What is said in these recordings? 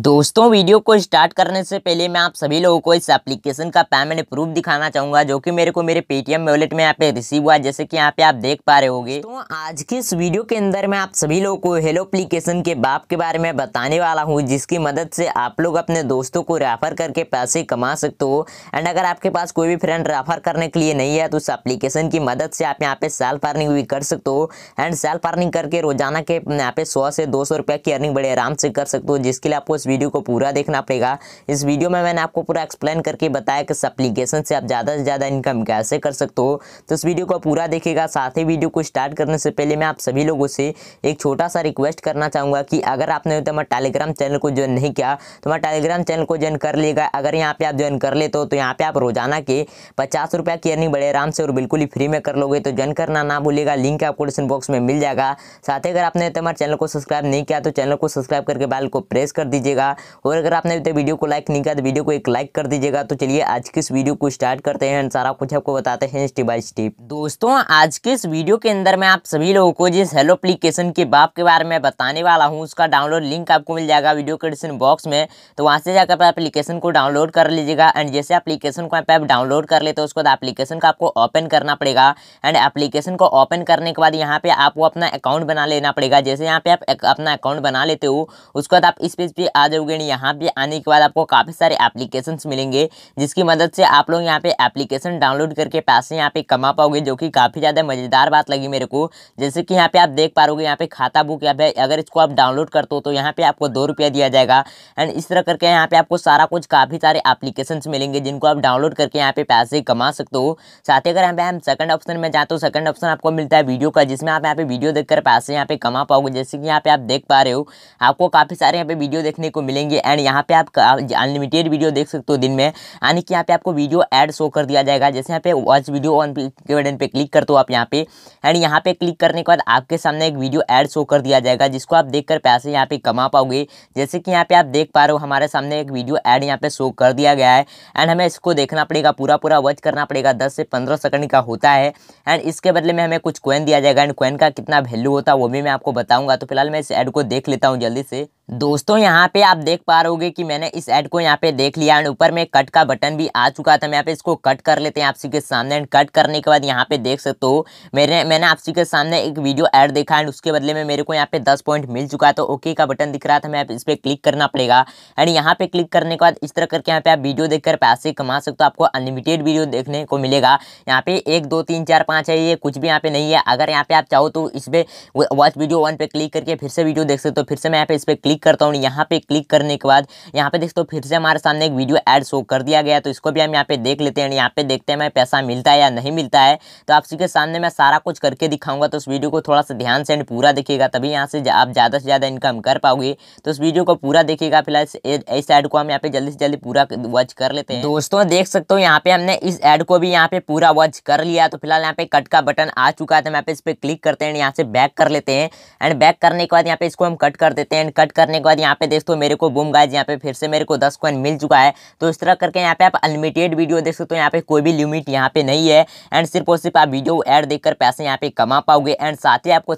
दोस्तों वीडियो को स्टार्ट करने से पहले मैं आप सभी लोगों को इस एप्लीकेशन का पेमेंट प्रूफ दिखाना चाहूंगा जो कि मेरे को मेरे पेटीएम वॉलेट में यहाँ पे रिसीव हुआ जैसे कि यहाँ पे आप देख पा रहे होगे तो आज के इस वीडियो के अंदर मैं आप सभी लोगों को हेलो एप्लीकेशन के बाप के बारे में बताने वाला हूँ जिसकी मदद से आप लोग अपने दोस्तों को रेफर करके पैसे कमा सकते हो एंड अगर आपके पास कोई भी फ्रेंड रेफर करने के लिए नहीं है तो उस एप्लीकेशन की मदद से आप यहाँ पे सेल्फ अर्निंग भी कर सकते हो एंड सेल्फ अर्निंग करके रोजाना के यहाँ पे सौ से दो सौ की अर्निंग बड़े आराम से कर सकते हो जिसके लिए आपको इस वीडियो को पूरा देखना पड़ेगा इस वीडियो में मैंने आपको पूरा एक्सप्लेन करके बताया कि सप्लीकेशन से आप ज़्यादा से ज़्यादा इनकम कैसे कर सकते हो तो इस वीडियो को पूरा देखेगा साथ ही वीडियो को स्टार्ट करने से पहले मैं आप सभी लोगों से एक छोटा सा रिक्वेस्ट करना चाहूँगा कि अगर आपने तो हमारे टेलीग्राम चैनल को ज्वाइन नहीं किया तो हमारे टेलीग्राम चैनल को ज्वाइन कर लेगा अगर यहाँ पे आप ज्वाइन कर लेते हो तो यहाँ पे आप रोजाना के पचास रुपया की अर्निंग बड़े आराम से और बिल्कुल ही फ्री में कर लोगे तो ज्वाइन करना ना भूलेगा लिंक आपको डिस्क्रिप्शन बॉक्स में मिल जाएगा साथ ही अगर आपने तो हमारे चैनल को सब्सक्राइब नहीं किया तो चैनल को सब्सक्राइब करके बैल को प्रेस कर दीजिए दीजिएगा और अगर आपने अभी तक वीडियो को लाइक नहीं किया तो वीडियो को एक लाइक कर दीजिएगा तो चलिए आज की इस वीडियो को स्टार्ट करते हैं सारा कुछ आपको बताते हैं स्टेप बाय स्टेप दोस्तों आज के इस वीडियो के अंदर मैं आप सभी लोगों को जिस हेलो अप्लीकेशन के बाप के बारे में बताने वाला हूँ उसका डाउनलोड लिंक आपको मिल जाएगा वीडियो डिस्क्रिप्शन बॉक्स में तो वहाँ से जाकर आप एप्लीकेशन को डाउनलोड कर लीजिएगा एंड जैसे एप्लीकेशन को आप डाउनलोड कर लेते हो उसके बाद एप्लीकेशन को आपको ओपन करना पड़ेगा एंड एप्लीकेशन को ओपन करने के बाद यहाँ पे आपको अपना अकाउंट बना लेना पड़ेगा जैसे यहाँ पे आप अपना अकाउंट बना लेते हो उसके बाद आप इस पेज पे आ जाओगे यहाँ पे आने के बाद आपको काफ़ी सारे एप्लीकेशन मिलेंगे जिसकी मदद से आप लोग यहाँ पे एप्लीकेशन डाउनलोड करके पैसे यहाँ पे कमा पाओगे जो कि काफ़ी ज़्यादा मज़ेदार बात लगी मेरे को जैसे कि यहाँ पे आप देख पा रहे यहाँ पे खाता बुक या फिर अगर इसको आप डाउनलोड करते हो तो यहाँ पे आपको दो रुपया दिया जाएगा एंड इस तरह करके यहाँ पे आपको सारा कुछ काफ़ी सारे एप्लीकेशन मिलेंगे जिनको आप डाउनलोड करके यहाँ पे पैसे कमा सकते हो साथ ही अगर यहाँ पे हम सेकंड ऑप्शन में जाते हो सेकंड ऑप्शन आपको मिलता है वीडियो का जिसमें आप यहाँ पे वीडियो देखकर पैसे यहाँ पे कमा पाओगे जैसे कि यहाँ पे आप देख पा रहे हो आपको काफ़ी सारे यहाँ पे वीडियो देखने देखने को मिलेंगे एंड यहाँ पे आप अनलिमिटेड वीडियो देख सकते हो दिन में यानी कि यहाँ पे आपको वीडियो ऐड शो कर दिया जाएगा जैसे यहाँ पे वॉच वीडियो ऑन के बटन पे क्लिक करते हो आप यहाँ पे एंड यहाँ पे क्लिक करने के बाद आपके सामने एक वीडियो ऐड शो कर दिया जाएगा जिसको आप देख पैसे यहाँ पे कमा पाओगे जैसे कि यहाँ पे आप देख पा रहे हो हमारे सामने एक वीडियो ऐड यहाँ पे शो कर दिया गया है एंड हमें इसको देखना पड़ेगा पूरा पूरा वॉच करना पड़ेगा दस से पंद्रह सेकंड का होता है एंड इसके बदले में हमें कुछ क्वेन दिया जाएगा एंड क्वेन का कितना वैल्यू होता है वो भी मैं आपको बताऊँगा तो फिलहाल मैं इस ऐड को देख लेता हूँ जल्दी से दोस्तों यहाँ पे आप देख पा रहोगे कि मैंने इस ऐड को यहाँ पे देख लिया एंड ऊपर में कट का बटन भी आ चुका था मैं यहाँ पे इसको कट कर लेते हैं आप के सामने एंड कट करने के बाद यहाँ पे देख सकते हो मेरे मैंने आप के सामने एक वीडियो ऐड देखा एंड उसके बदले में मेरे को यहाँ पे दस पॉइंट मिल चुका तो ओके का बटन दिख रहा था मैं इस पर क्लिक करना पड़ेगा एंड यहाँ पे क्लिक करने के बाद इस तरह करके यहाँ पे आप वीडियो देख पैसे कमा सकते हो आपको अनलिमिटेड वीडियो देखने को मिलेगा यहाँ पे एक दो तीन चार पाँच है ये कुछ भी यहाँ पे नहीं है अगर यहाँ पे आप चाहो तो इस पर वॉच वीडियो वन पे क्लिक करके फिर से वीडियो देख सकते हो फिर से मैं यहाँ पे इस पर क्लिक क्लिक करता हूँ यहाँ पे क्लिक करने के बाद यहाँ पे देखते हो फिर से हमारे सामने एक वीडियो ऐड शो कर दिया गया तो इसको भी हम यहाँ पे देख लेते हैं यहाँ पे देखते हैं मैं पैसा मिलता है या नहीं मिलता है तो आप सबके सामने मैं सारा कुछ करके दिखाऊंगा तो उस वीडियो को थोड़ा सा ध्यान से पूरा देखिएगा तभी यहाँ से आप ज़्यादा से ज़्यादा इनकम कर पाओगे तो उस वीडियो को पूरा देखिएगा फिलहाल इस एड को हम यहाँ पे जल्दी से जल्दी पूरा वॉच कर लेते हैं दोस्तों देख सकते हो यहाँ पे हमने इस एड को भी यहाँ पे पूरा वॉच कर लिया तो फिलहाल यहाँ पे कट का बटन आ चुका है तो यहाँ पे इस पर क्लिक करते हैं यहाँ से बैक कर लेते हैं एंड बैक करने के बाद यहाँ पे इसको हम कट कर देते हैं एंड कट करने के बाद यहाँ पे देखो मेरे को बूम गाइज यहाँ पे फिर से मेरे को दस कॉइन मिल चुका है तो इस तरह करके यहाँ पे आप अनलिमिटेड वीडियो देख सकते हो यहाँ पे कोई भी लिमिट यहाँ पे नहीं है एंड सिर्फ और सिर्फ आप वीडियो एड देख पैसे यहाँ पे कमा पाओगे एंड साथ ही आपको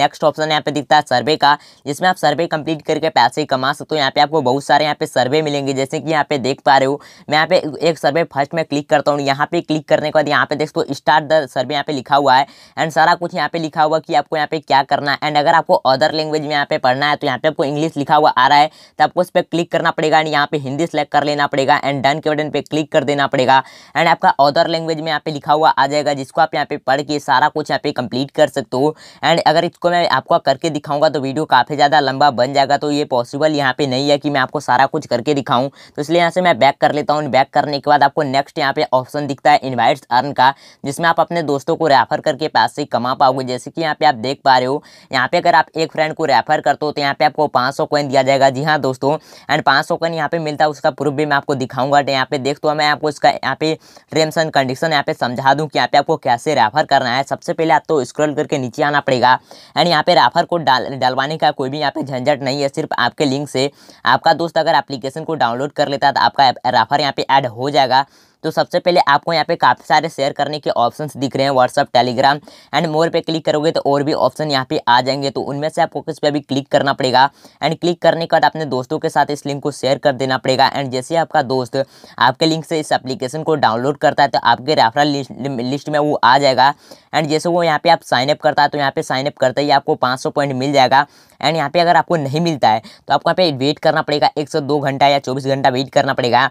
नेक्स्ट ऑप्शन यहाँ पे दिखता है सर्वे का जिसमें आप सर्वे कंप्लीट करके पैसे कमा सकते हो यहाँ पे आपको बहुत सारे यहाँ पे सर्वे मिलेंगे जैसे कि यहाँ पे देख पा रहे हो मैं यहाँ पे एक सर्वे फर्स्ट में क्लिक करता हूँ यहाँ पे क्लिक करने के बाद यहाँ पे देख सो स्टार्ट द सर्वे यहाँ पे लिखा हुआ है एंड सारा कुछ यहाँ पे लिखा हुआ कि आपको यहाँ पे क्या करना है एंड अगर आपको अदर लैंग्वेज में यहाँ पे पढ़ना है तो यहाँ पे आपको इंग्लिश इंग्लिश लिखा हुआ आ रहा है तो आपको उस पर क्लिक करना पड़ेगा एंड यहाँ पे हिंदी सेलेक्ट कर लेना पड़ेगा एंड डन के बटन पे क्लिक कर देना पड़ेगा एंड आपका अदर लैंग्वेज में यहाँ पे लिखा हुआ आ जाएगा जिसको आप यहाँ पे पढ़ के सारा कुछ यहाँ पे कंप्लीट कर सकते हो एंड अगर इसको मैं आपको करके दिखाऊंगा तो वीडियो काफ़ी ज़्यादा लंबा बन जाएगा तो ये पॉसिबल यहाँ पे नहीं है कि मैं आपको सारा कुछ करके दिखाऊं तो इसलिए यहाँ से मैं बैक कर लेता हूँ बैक करने के बाद आपको नेक्स्ट यहाँ पे ऑप्शन दिखता है इन्वाइट्स अर्न का जिसमें आप अपने दोस्तों को रेफर करके पैसे कमा पाओगे जैसे कि यहाँ पे आप देख पा रहे हो यहाँ पे अगर आप एक फ्रेंड को रेफर करते हो तो यहाँ पे आपको पाँच पाँच सौ कॉइन दिया जाएगा जी हाँ दोस्तों एंड पाँच सौ कॉइन यहाँ पे मिलता है उसका प्रूफ भी मैं आपको दिखाऊंगा तो यहाँ पे देख तो मैं आपको इसका यहाँ पे टर्म्स एंड कंडीशन यहाँ पे समझा दूँ कि यहाँ पे आपको कैसे रेफर करना है सबसे पहले आप तो स्क्रॉल करके नीचे आना पड़ेगा एंड यहाँ पे रेफर कोड डाल डालवाने का कोई भी यहाँ पे झंझट नहीं है सिर्फ आपके लिंक से आपका दोस्त अगर एप्लीकेशन को डाउनलोड कर लेता है तो आपका रेफर यहाँ पे ऐड हो जाएगा तो सबसे पहले आपको यहाँ पे काफ़ी सारे शेयर करने के ऑप्शन दिख रहे हैं व्हाट्सअप टेलीग्राम एंड मोर पे क्लिक करोगे तो और भी ऑप्शन यहाँ पे आ जाएंगे तो उनमें से आपको किस पे भी क्लिक करना पड़ेगा एंड क्लिक करने के बाद अपने दोस्तों के साथ इस लिंक को शेयर कर देना पड़ेगा एंड जैसे आपका दोस्त आपके लिंक से इस एप्लीकेशन को डाउनलोड करता है तो आपके रेफरल लिस्ट में वो आ जाएगा एंड जैसे वो यहाँ पे आप साइनअप करता है तो यहाँ पे साइनअप करते ही आपको 500 पॉइंट मिल जाएगा एंड यहाँ पे अगर आपको नहीं मिलता है तो आपको यहाँ पे वेट करना पड़ेगा एक दो घंटा या चौबीस घंटा वेट करना पड़ेगा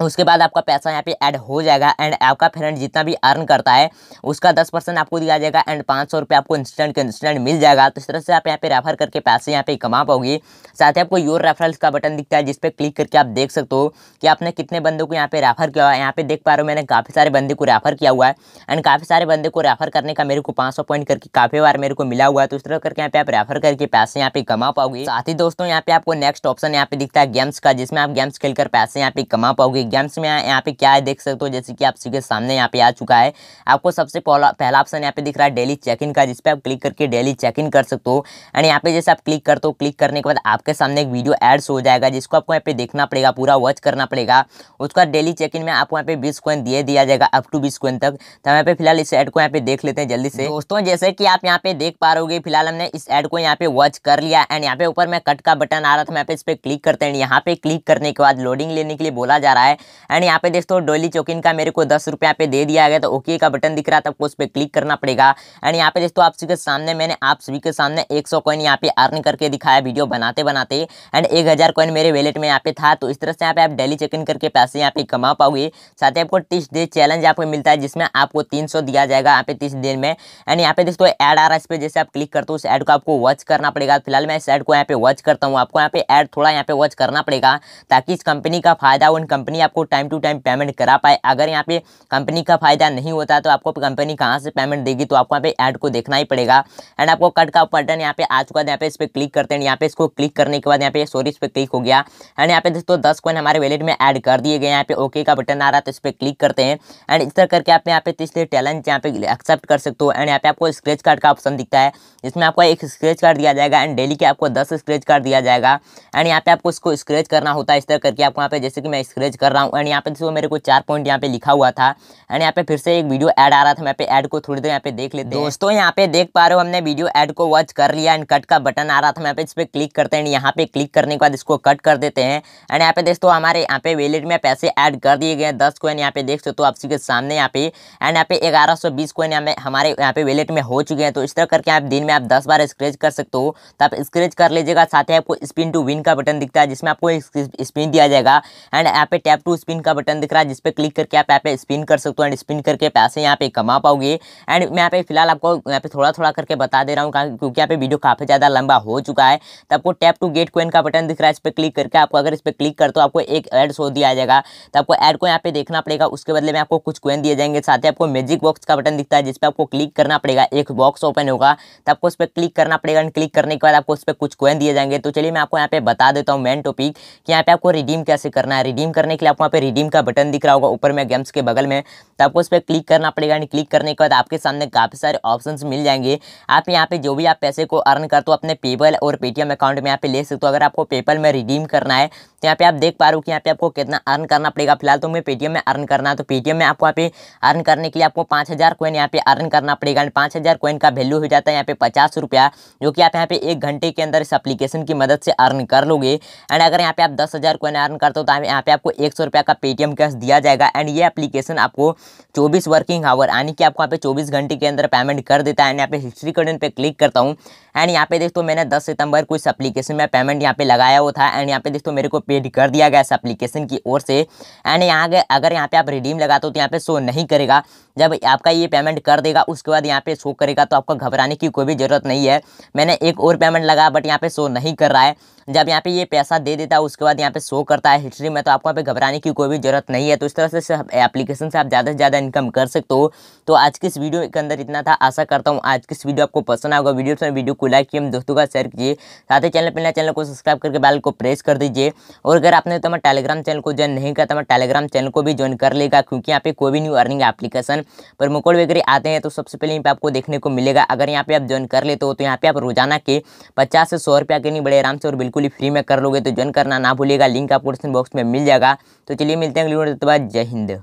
उसके बाद आपका पैसा यहाँ पे ऐड हो जाएगा एंड आपका फ्रेंड जितना भी अर्न करता है उसका दस परसेंट आपको दिया जाएगा एंड पाँच सौ रुपये आपको इंस्टेंट के इंस्टेंट मिल जाएगा तो इस तरह से आप यहाँ पे रेफर करके पैसे यहाँ पे कमा पाओगे साथ ही आपको योर रेफरल्स का बटन दिखता है जिस पर क्लिक करके आप देख सकते हो कि आपने कितने बंदों को यहाँ पे रेफर किया हुआ है यहाँ पे देख पा रहे हो मैंने काफ़ी सारे बंदे को रेफर किया हुआ है एंड काफ़ी सारे बंदे को रेफर करने का मेरे को पाँच पॉइंट करके काफ़ी बार मेरे को मिला हुआ है तो इस तरह करके यहाँ पे आप रेफर करके पैसे यहाँ पे कमा पाओगे साथ ही दोस्तों यहाँ पे आपको नेक्स्ट ऑप्शन यहाँ पे दिखता है गेम्स का जिसमें आप गेम्स खेलकर पैसे यहाँ पे कमा पाओगे एग्जाम्स में यहाँ पे क्या है देख सकते हो जैसे कि आप सीखे सामने यहाँ पे आ चुका है आपको सबसे पहला पहला ऑप्शन यहाँ पे दिख रहा है डेली चेक इन का जिसपे आप क्लिक करके डेली चेक इन कर सकते हो एंड यहाँ पे जैसे आप क्लिक करते हो क्लिक करने के बाद आपके सामने एक वीडियो एड्स हो जाएगा जिसको आपको यहाँ पे देखना पड़ेगा पूरा वॉच करना पड़ेगा उसके बाद डेली चेक इन में आपको यहाँ पे बीस कोइन दिए दिया जाएगा अप टू बीस कोइन तक तो यहाँ पे फिलहाल इस एड को यहाँ पे देख लेते हैं जल्दी से दोस्तों जैसे कि आप यहाँ पे देख पा रहोगे फिलहाल हमने इस एड को यहाँ पे वॉच कर लिया एंड यहाँ पे ऊपर में कट का बटन आ रहा था मैं पे इस पर क्लिक करते हैं यहाँ पे क्लिक करने के बाद लोडिंग लेने के लिए बोला जा रहा है है एंड यहाँ पे दोस्तों डोली चौकिन का मेरे को दस रुपया पे दे दिया गया तो ओके का बटन दिख रहा था आपको उस पर क्लिक करना पड़ेगा एंड यहाँ पे दोस्तों आप सभी के सामने मैंने आप सभी के सामने एक सौ कॉइन यहाँ पे अर्न करके दिखाया वीडियो बनाते बनाते एंड एक हज़ार कॉइन मेरे वैलेट में यहाँ पे था तो इस तरह से यहाँ पे आप डेली चेक इन करके पैसे यहाँ पे कमा पाओगे साथ ही आपको तीस डे चैलेंज आपको मिलता है जिसमें आपको तीन सौ दिया जाएगा यहाँ पे तीस दिन में एंड यहाँ पे दोस्तों एड आ रहा है इस पर जैसे आप क्लिक करते हो उस एड को आपको वॉच करना पड़ेगा फिलहाल मैं इस एड को यहाँ पे वॉच करता हूँ आपको यहाँ पे एड थोड़ा यहाँ पे वॉच करना पड़ेगा ताकि इस कंपनी का फायदा उन कंपनी कंपनी आपको टाइम टू टाइम पेमेंट करा पाए अगर यहाँ पे कंपनी का फ़ायदा नहीं होता तो आपको कंपनी कहाँ से पेमेंट देगी तो आपको यहाँ पे ऐड को देखना ही पड़ेगा एंड आपको कट का बटन यहाँ पे आ चुका है यहाँ पे इस पर क्लिक करते हैं यहाँ पे इसको क्लिक करने के बाद यहाँ पे सॉरी इस पर क्लिक हो गया एंड यहाँ पे दोस्तों दस कॉइन हमारे वैलेट में एड कर दिए गए यहाँ पे ओके का बटन आ रहा है तो इस पर क्लिक करते हैं एंड इस तरह करके आप यहाँ पे तीसरे टैलेंट यहाँ पे एक्सेप्ट कर सकते हो एंड यहाँ पे आपको स्क्रेच कार्ड का ऑप्शन दिखता है जिसमें आपको एक स्क्रेच कार्ड दिया जाएगा एंड डेली के आपको दस स्क्रेच कार्ड दिया जाएगा एंड यहाँ पे आपको इसको स्क्रेच करना होता है इस तरह करके आपको यहाँ पे जैसे कि मैं स्क्रेच कर कर रहा हूँ एंड यहाँ पे दोस्तों मेरे को चार पॉइंट यहाँ पे लिखा हुआ था एंड यहाँ पे फिर से एक वीडियो ऐड आ रहा था मैं पे ऐड को थोड़ी देर यहाँ पे देख लेते हैं दोस्तों यहाँ पे देख पा रहे हो हमने वीडियो ऐड को वॉच कर लिया एंड कट का बटन आ रहा था मैं पे इस पर क्लिक करते हैं यहाँ पे क्लिक करने के बाद इसको कट कर देते हैं एंड यहाँ पे दोस्तों हमारे यहाँ पे वेलेट में पैसे ऐड कर दिए गए दस कोइन यहाँ पे देख सकते हो आप के सामने यहाँ पे एंड यहाँ पे ग्यारह सौ बीस कोइन यहाँ हमारे यहाँ पे वेलेट में हो चुके हैं तो इस तरह करके आप दिन में आप दस बार स्क्रेच कर सकते हो तो आप स्क्रेच कर लीजिएगा साथ ही आपको स्पिन टू विन का बटन दिखता है जिसमें आपको स्पिन दिया जाएगा एंड यहाँ पे टैप टू स्पिन का बटन दिख रहा है जिसपे क्लिक करके आप यहाँ पे स्पिन कर सकते हो एंड स्पिन करके पैसे यहाँ पे कमा पाओगे एंड मैं यहाँ पे फिलहाल आपको यहाँ पे थोड़ा थोड़ा करके बता दे रहा हूँ क्योंकि यहाँ पे वीडियो काफ़ी ज़्यादा लंबा हो चुका है तो आपको टैप टू गेट क्वेन का बटन दिख रहा है इस पर क्लिक करके आपको अगर इस पर क्लिक कर तो आपको एक एड शो दिया जाएगा तो आपको एड को यहाँ पे देखना पड़ेगा उसके बदले में आपको कुछ क्वेन दिए जाएंगे साथ ही आपको मैजिक बॉक्स का बटन दिखता है जिसपे आपको क्लिक करना पड़ेगा एक बॉक्स ओपन होगा तो आपको उस पर क्लिक करना पड़ेगा एंड क्लिक करने के बाद आपको उस पर कुछ क्वेन दिए जाएंगे तो चलिए मैं आपको यहाँ पे बता देता हूँ मेन टॉपिक कि यहाँ पे आपको रिडीम कैसे करना है रिडीम करने के लिए आपको वहाँ पे रिडीम का बटन दिख रहा होगा ऊपर में गेम्स के बगल में तो आपको उस पर क्लिक करना पड़ेगा यानी क्लिक करने के बाद आपके सामने काफ़ी सारे ऑप्शन मिल जाएंगे आप यहाँ पे जो भी आप पैसे को अर्न करते हो अपने पेपल और पेटीएम अकाउंट में यहाँ पे ले सकते हो अगर आपको पेपल में रिडीम करना है तो यहाँ पे आप देख पा रहे हो कि यहाँ पे आपको कितना अर्न करना पड़ेगा फिलहाल तो मैं पेटीएम में अर्न करना है तो पेटीएम में आपको यहाँ पे अर्न करने के लिए आपको पाँच हज़ार कोइन यहाँ पे अर्न करना पड़ेगा एंड पाँच हज़ार कोइन का वैल्यू हो जाता है यहाँ पे पचास रुपया जो कि आप यहाँ पे एक घंटे के अंदर इस अपलीकेशन की मदद से अर्न कर लोगे एंड अगर यहाँ पे आप दस हज़ार कोइन अर्न करते हो तो यहाँ पे आपको एक सौ रुपया का पेटीएम कैश दिया जाएगा एंड ये अप्लीकेशन आपको चौबीस वर्किंग आवर यानी कि आपको यहाँ पे चौबीस घंटे के अंदर पेमेंट कर देता है एंड यहाँ पे हिस्ट्री कटन पे क्लिक करता हूँ एंड यहाँ पे देख मैंने दस सितंबर को इस एप्लीकेशन में पेमेंट यहाँ पे लगाया हुआ था एंड यहाँ पे देखो तो मेरे को पेड कर दिया गया इस एप्लीकेशन की ओर से एंड यहाँ अगर यहाँ पे आप रिडीम लगाते हो तो यहाँ पे शो नहीं करेगा जब आपका ये पेमेंट कर देगा उसके बाद यहाँ पे शो करेगा तो आपको घबराने की कोई भी ज़रूरत नहीं है मैंने एक और पेमेंट लगा बट यहाँ पे शो नहीं कर रहा है जब यहाँ पे ये पैसा दे देता है उसके बाद यहाँ पे शो करता है हिस्ट्री में तो आपको यहाँ पे घबराने की कोई भी ज़रूरत नहीं है तो इस तरह से एप्लीकेशन से आप ज़्यादा से ज़्यादा इनकम कर सकते हो तो आज की इस वीडियो के अंदर इतना था आशा करता हूँ आज की इस वीडियो आपको पसंद आएगा वीडियो पसंद वीडियो को लाइक किए दोस्तों का शेयर कीजिए साथ ही चैनल पर चैनल को सब्सक्राइब करके बैल को प्रेस कर दीजिए और अगर आपने तो मैं टेलीग्राम चैनल को ज्वाइन नहीं किया तो मैं टेलीग्राम चैनल को भी ज्वाइन कर लेगा क्योंकि यहाँ पे कोई भी न्यू अर्निंग एप्लीकेशन ऑप्शन पर मुकुल वगैरह आते हैं तो सबसे पहले यहाँ पे आपको देखने को मिलेगा अगर यहाँ पे आप ज्वाइन कर लेते हो तो यहाँ पे आप रोजाना के पचास से सौ रुपया के नहीं बड़े आराम से और बिल्कुल ही फ्री में कर लोगे तो ज्वाइन करना ना भूलिएगा लिंक आपको डिस्क्रिप्शन बॉक्स में मिल जाएगा तो चलिए मिलते हैं अगली वीडियो के बाद जय हिंद